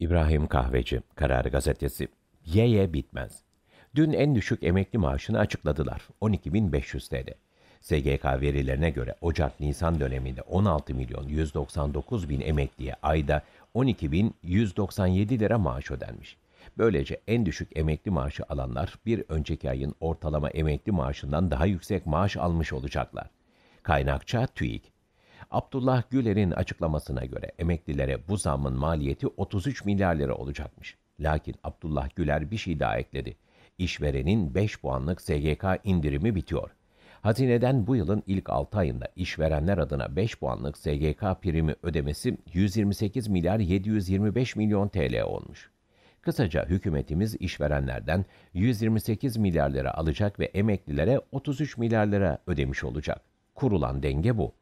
İbrahim Kahveci, Karar Gazetesi. Yeye bitmez. Dün en düşük emekli maaşını açıkladılar. 12.500 TL. SGK verilerine göre Ocak-Nisan döneminde 16 milyon 199 bin emekliye ayda 12.197 lira maaş ödenmiş. Böylece en düşük emekli maaşı alanlar bir önceki ayın ortalama emekli maaşından daha yüksek maaş almış olacaklar. Kaynakça TÜİK. Abdullah Güler'in açıklamasına göre emeklilere bu zammın maliyeti 33 milyar lira olacakmış. Lakin Abdullah Güler bir şey daha ekledi. İşverenin 5 puanlık SGK indirimi bitiyor. Hazineden bu yılın ilk 6 ayında işverenler adına 5 puanlık SGK primi ödemesi 128 milyar 725 milyon TL olmuş. Kısaca hükümetimiz işverenlerden 128 milyar lira alacak ve emeklilere 33 milyar lira ödemiş olacak. Kurulan denge bu.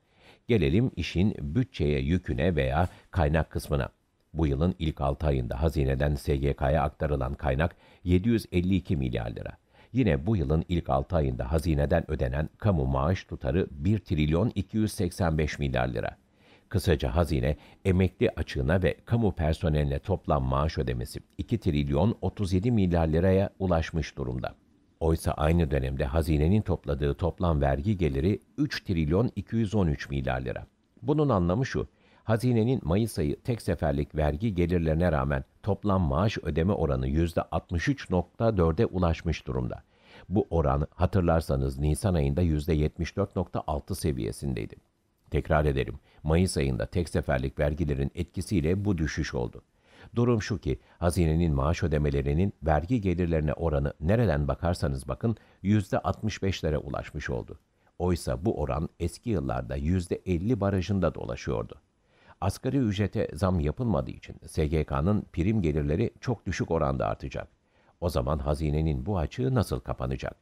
Gelelim işin bütçeye yüküne veya kaynak kısmına. Bu yılın ilk 6 ayında hazineden SGK'ya aktarılan kaynak 752 milyar lira. Yine bu yılın ilk 6 ayında hazineden ödenen kamu maaş tutarı 1 trilyon 285 milyar lira. Kısaca hazine emekli açığına ve kamu personeline toplam maaş ödemesi 2 trilyon 37 milyar liraya ulaşmış durumda. Oysa aynı dönemde hazinenin topladığı toplam vergi geliri 3 trilyon 213 milyar lira. Bunun anlamı şu, hazinenin Mayıs ayı tek seferlik vergi gelirlerine rağmen toplam maaş ödeme oranı %63.4'e ulaşmış durumda. Bu oran hatırlarsanız Nisan ayında %74.6 seviyesindeydi. Tekrar ederim, Mayıs ayında tek seferlik vergilerin etkisiyle bu düşüş oldu. Durum şu ki hazinenin maaş ödemelerinin vergi gelirlerine oranı nereden bakarsanız bakın %65'lere ulaşmış oldu. Oysa bu oran eski yıllarda %50 barajında dolaşıyordu. Asgari ücrete zam yapılmadığı için SGK'nın prim gelirleri çok düşük oranda artacak. O zaman hazinenin bu açığı nasıl kapanacak?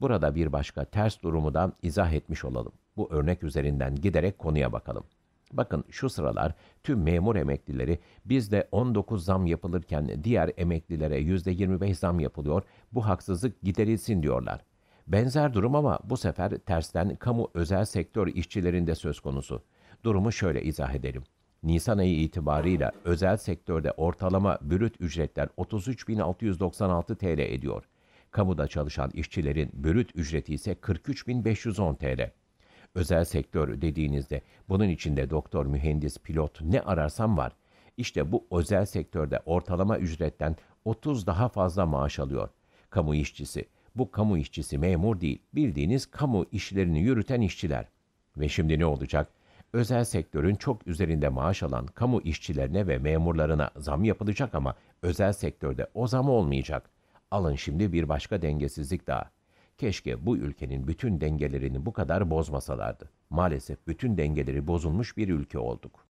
Burada bir başka ters durumu da izah etmiş olalım. Bu örnek üzerinden giderek konuya bakalım. Bakın şu sıralar tüm memur emeklileri bizde 19 zam yapılırken diğer emeklilere %25 zam yapılıyor. Bu haksızlık giderilsin diyorlar. Benzer durum ama bu sefer tersten kamu özel sektör işçilerinde söz konusu. Durumu şöyle izah edelim. Nisan ayı itibarıyla özel sektörde ortalama bürüt ücretler 33.696 TL ediyor. Kamuda çalışan işçilerin bürüt ücreti ise 43.510 TL. Özel sektör dediğinizde bunun içinde doktor, mühendis, pilot ne ararsam var. İşte bu özel sektörde ortalama ücretten 30 daha fazla maaş alıyor. Kamu işçisi. Bu kamu işçisi memur değil. Bildiğiniz kamu işlerini yürüten işçiler. Ve şimdi ne olacak? Özel sektörün çok üzerinde maaş alan kamu işçilerine ve memurlarına zam yapılacak ama özel sektörde o zam olmayacak. Alın şimdi bir başka dengesizlik daha. Keşke bu ülkenin bütün dengelerini bu kadar bozmasalardı. Maalesef bütün dengeleri bozulmuş bir ülke olduk.